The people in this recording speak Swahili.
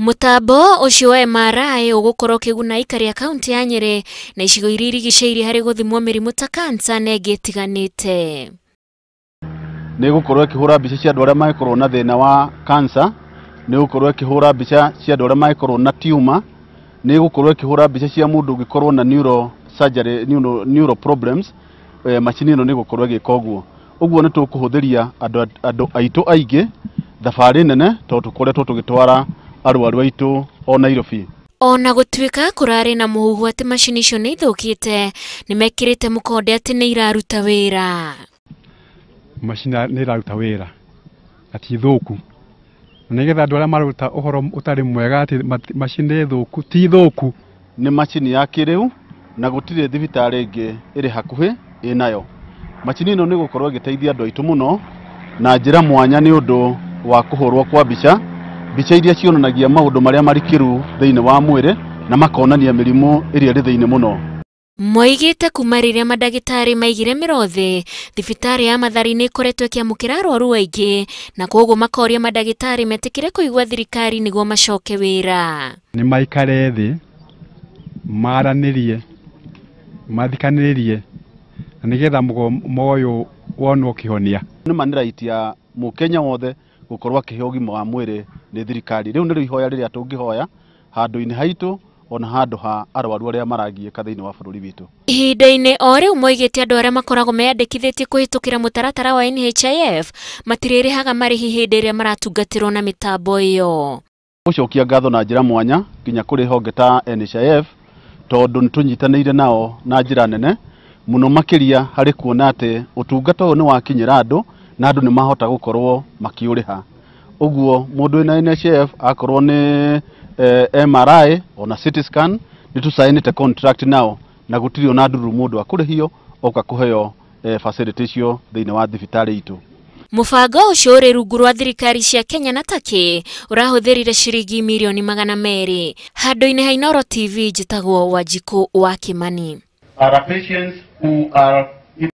mutambo ucio wa MRI ugukorwo ukiguna aikari a kaunti ya Nyeri na icigo iria irigicĩirie harĩ gũthimwo mĩrimũ ta kansa na ĩngĩ ĩtiganĩte nä gå korwo kä hå ra mbica cia andå arä a na thä na wa kansa nä gå korwo ä hå ra mbica cia andå arä a na tiuma nä gå korwo ä hå ra mbica cia må ndå å korwo na neuro surgery neuro problems eh, macini ä no nä gå korwo ä gä ka å guo å guo nä tå kå hå thä ria andå aitå aingä thabarä nene tondå koretwo tå gä twara arwaru aitu o Nairobi ona gutwika kurari na muhuhu ati macini icio ni ithukite ni mekirite mukonde ati ni iraruta wira macini ni iraruta wira ati ithuku nigetha andu aria maruta uhoro utari mwega ati macini ni thuku ti thuku ni macini ya kireu na gutire thibitari ingi iri hakuhi inayo macini ino ni gukorwo igiteithia andu aitu muno na njira mwanya ni undu wa kuhurwo kwa mbica mbica iria cionanagia maundu maria marikiru kiru wa mwiri na makonania mirimu iria ri thiini muno Moigite kuma riria madagitari maigire mirothe thibitari ya Mathari ni ikoretwo ikiamukira arwaru aingi na koguo makoria madagitari metikire kuigua thirikari niguo macoke wira ni maikare thi maranirie mathikaniririe na nigetha mugo moyo wonwo kihonia ni manira itia mukenya wothe gukorwo akiheo ũgima wa mwĩrĩ ni thirikari rĩu nĩrĩo ihoya riria tungihoya handu ini haitu ona handå ha arwaru aria maragiĩka thĩinĩ wa bũrũri witũ ihinda ini o rĩu moigĩte andũ arĩa makoragwo meyandĩkithĩtie kũhĩtũkĩra mũtaratara wa NHIF matirĩrĩhaga marĩhi hĩndĩ ĩrĩa maratungatĩrwo na mitambo iyo gũcokia ngatho na njira mwanya nginya kuri honge ta NHIF tondũ nĩ tũnyitanĩire nao na njira nene muno makiria hari kuona atĩ ũtungata ũyũ nĩ wakinyĩra andũ na andũ nĩ mahota gũkorwo makiuriha ũguo mũndũ wĩna NHF akorwo nĩ eh, MRI ona CT scan tũcainĩte contract nao na gutiri ona nduru mundu akurihio oka kũheo eh, facility icio thĩinĩ wa thibitarĩ itũ Mũbango ũcio ũrĩ rungu rwa thirikari cia Kenya na Turkey ũrahũthĩrire ciringi mirioni magana merĩ handũ-inĩ ha inoro TV njĩtagwo Wanjikũ wa kĩmani